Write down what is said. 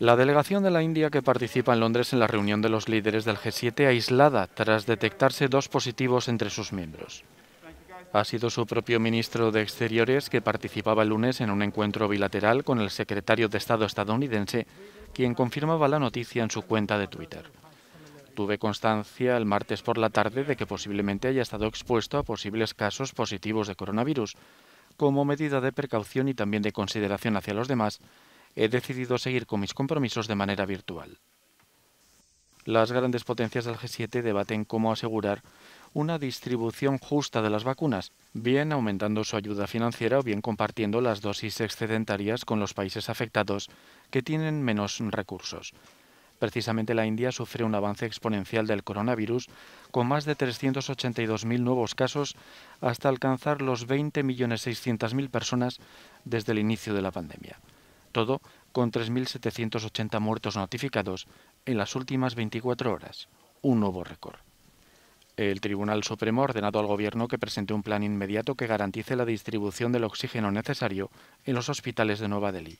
La delegación de la India que participa en Londres en la reunión de los líderes del G7 aislada tras detectarse dos positivos entre sus miembros. Ha sido su propio ministro de Exteriores que participaba el lunes en un encuentro bilateral con el secretario de Estado estadounidense, quien confirmaba la noticia en su cuenta de Twitter. Tuve constancia el martes por la tarde de que posiblemente haya estado expuesto a posibles casos positivos de coronavirus. Como medida de precaución y también de consideración hacia los demás, he decidido seguir con mis compromisos de manera virtual. Las grandes potencias del G7 debaten cómo asegurar una distribución justa de las vacunas, bien aumentando su ayuda financiera o bien compartiendo las dosis excedentarias con los países afectados que tienen menos recursos. Precisamente la India sufre un avance exponencial del coronavirus, con más de 382.000 nuevos casos, hasta alcanzar los 20.600.000 personas desde el inicio de la pandemia todo con 3.780 muertos notificados en las últimas 24 horas, un nuevo récord. El Tribunal Supremo ha ordenado al Gobierno que presente un plan inmediato que garantice la distribución del oxígeno necesario en los hospitales de Nueva Delhi.